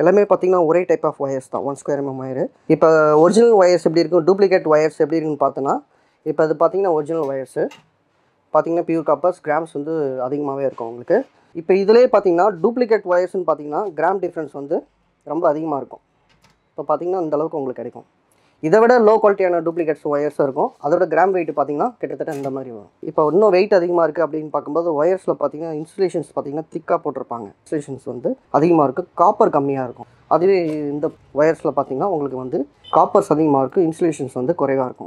எல்லாமே பார்த்தீங்கன்னா ஒரே டைப் ஆஃப் ஒயர்ஸ் தான் ஒன் ஸ்கொயர் எம்எம் ஒயர் இப்போ ஒரிஜினல் ஒயர்ஸ் எப்படி இருக்கும் டூப்ளிகேட் ஒயர்ஸ் எப்படி இருக்குன்னு பார்த்தோன்னா இப்போ அது பார்த்தீங்கன்னா ஒரிஜினல் ஒயர்ஸு பார்த்தீங்கன்னா பியூர் காப்பர்ஸ் கிராம்ஸ் வந்து அதிகமாகவே இருக்கும் உங்களுக்கு இப்போ இதிலே பார்த்தீங்கன்னா டூப்ளிகேட் ஒயர்ஸ்னு பார்த்தீங்கன்னா கிராம் டிஃப்ரென்ஸ் வந்து ரொம்ப அதிகமாக இருக்கும் இப்போ பார்த்தீங்கன்னா அந்தளவுக்கு உங்களுக்கு கிடைக்கும் இதை விட லோ குவாலிட்டியான டூப்ளிகேட்ஸ் ஒயர்ஸ் இருக்கும் அதோட கிராம் வெயிட் பார்த்தீங்கன்னா கிட்டத்தட்ட இந்த மாதிரி வரும் இப்போ இன்னும் வெயிட் அதிகமாக இருக்குது அப்படின்னு பார்க்கும்போது ஒயர்ஸில் பார்த்தீங்கன்னா இன்சுலேஷன்ஸ் பார்த்திங்கன்னா திக்காக போட்டிருப்பாங்க இன்சுலேஷன்ஸ் வந்து அதிகமாக இருக்கும் காப்பர் கம்மியாக இருக்கும் அதுவே இந்த ஒயர்ஸில் பார்த்தீங்கன்னா உங்களுக்கு வந்து காப்பர்ஸ் அதிகமாக இருக்கும் இன்சுலேஷன்ஸ் வந்து குறைவாக இருக்கும்